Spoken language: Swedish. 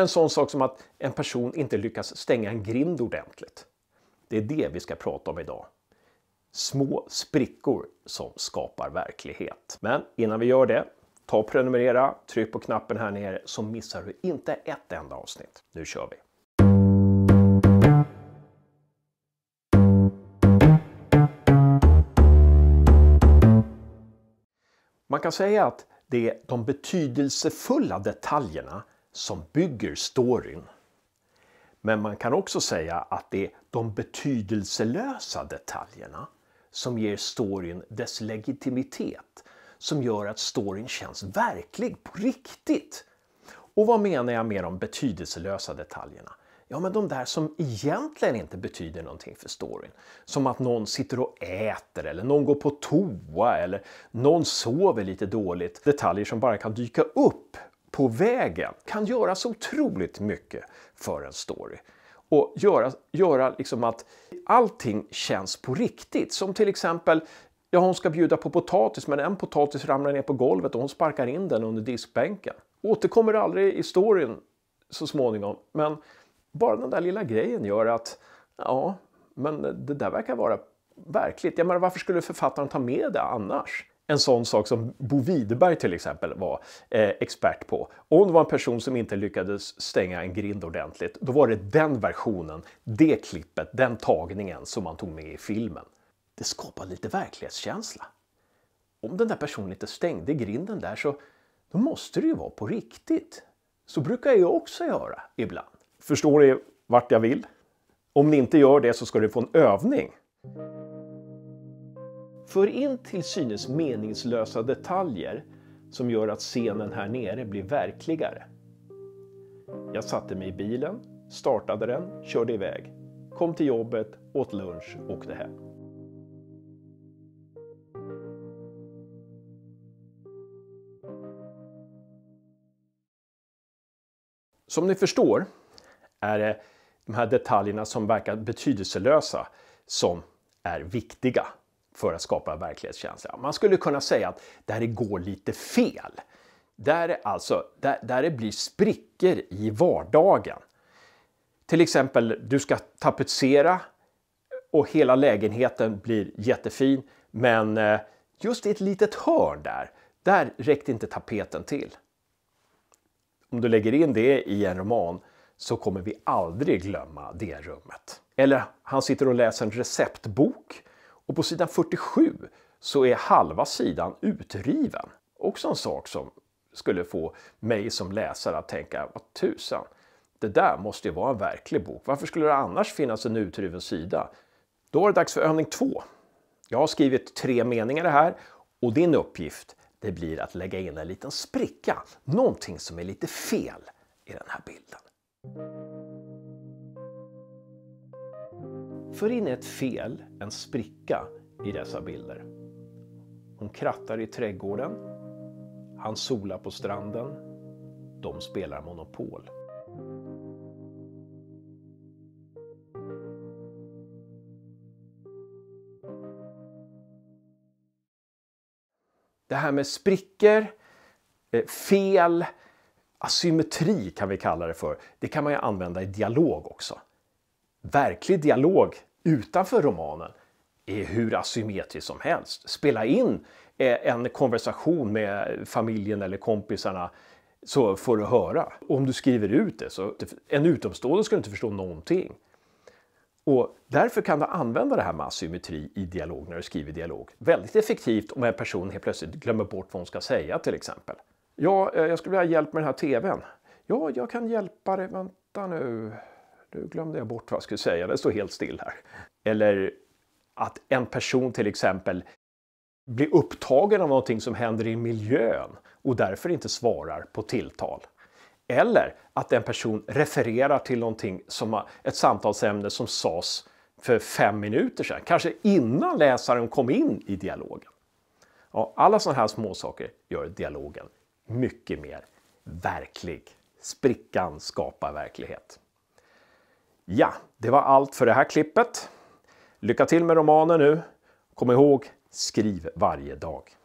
En sån sak som att en person inte lyckas stänga en grind ordentligt. Det är det vi ska prata om idag. Små sprickor som skapar verklighet. Men innan vi gör det, ta och prenumerera, tryck på knappen här nere så missar du inte ett enda avsnitt. Nu kör vi! Man kan säga att det är de betydelsefulla detaljerna som bygger storyn. Men man kan också säga att det är de betydelselösa detaljerna som ger storyn dess legitimitet, som gör att storyn känns verklig på riktigt. Och vad menar jag med de betydelselösa detaljerna? Ja, men de där som egentligen inte betyder någonting för storyn. Som att någon sitter och äter, eller någon går på toa, eller någon sover lite dåligt. Detaljer som bara kan dyka upp på vägen kan göra så otroligt mycket för en story. Och göra, göra liksom att allting känns på riktigt. Som till exempel, ja hon ska bjuda på potatis men en potatis ramlar ner på golvet och hon sparkar in den under diskbänken. Återkommer aldrig i storyn så småningom men bara den där lilla grejen gör att ja, men det där verkar vara verkligt. Jag menar, varför skulle författaren ta med det annars? en sån sak som Bo Widerberg till exempel var eh, expert på. Om det var en person som inte lyckades stänga en grind ordentligt, då var det den versionen, det klippet, den tagningen som man tog med i filmen. Det skapar lite verklighetskänsla. Om den där personen inte stängde grinden där så då måste det ju vara på riktigt. Så brukar jag också göra ibland. Förstår ni vart jag vill? Om ni inte gör det så ska du få en övning. För in till synes meningslösa detaljer som gör att scenen här nere blir verkligare. Jag satte mig i bilen, startade den, körde iväg, kom till jobbet, åt lunch och åkte hem. Som ni förstår är det de här detaljerna som verkar betydelselösa som är viktiga för att skapa verklighetskänsla. Man skulle kunna säga att där det går lite fel, där, alltså, där, där det blir sprickor i vardagen. Till exempel, du ska tapetsera och hela lägenheten blir jättefin, men eh, just i ett litet hörn där, där räckte inte tapeten till. Om du lägger in det i en roman så kommer vi aldrig glömma det rummet. Eller han sitter och läser en receptbok och på sidan 47 så är halva sidan utriven. Också en sak som skulle få mig som läsare att tänka, vad tusan, det där måste ju vara en verklig bok. Varför skulle det annars finnas en utriven sida? Då är det dags för övning två. Jag har skrivit tre meningar här och din uppgift det blir att lägga in en liten spricka, någonting som är lite fel i den här bilden. för in ett fel, en spricka, i dessa bilder. Hon krattar i trädgården. Han solar på stranden. De spelar Monopol. Det här med sprickor, eh, fel, asymmetri kan vi kalla det för. Det kan man ju använda i dialog också verklig dialog utanför romanen är hur asymmetrisk som helst. Spela in eh, en konversation med familjen eller kompisarna så får du höra. Om du skriver ut det så en utomstående ska inte förstå någonting. Och därför kan du använda det här med asymmetri i dialog när du skriver dialog. Väldigt effektivt om en person helt plötsligt glömmer bort vad hon ska säga till exempel. Ja, eh, jag skulle vilja ha hjälp med den här TVn. Ja, jag kan hjälpa dig. Vänta nu nu glömde jag bort vad jag skulle säga, det står helt still här. Eller att en person till exempel blir upptagen av någonting som händer i miljön och därför inte svarar på tilltal. Eller att en person refererar till någonting som ett samtalsämne som sades för fem minuter sedan, kanske innan läsaren kom in i dialogen. Ja, alla sådana här småsaker gör dialogen mycket mer verklig. Sprickan skapar verklighet. Ja, det var allt för det här klippet. Lycka till med romanen nu. Kom ihåg, skriv varje dag.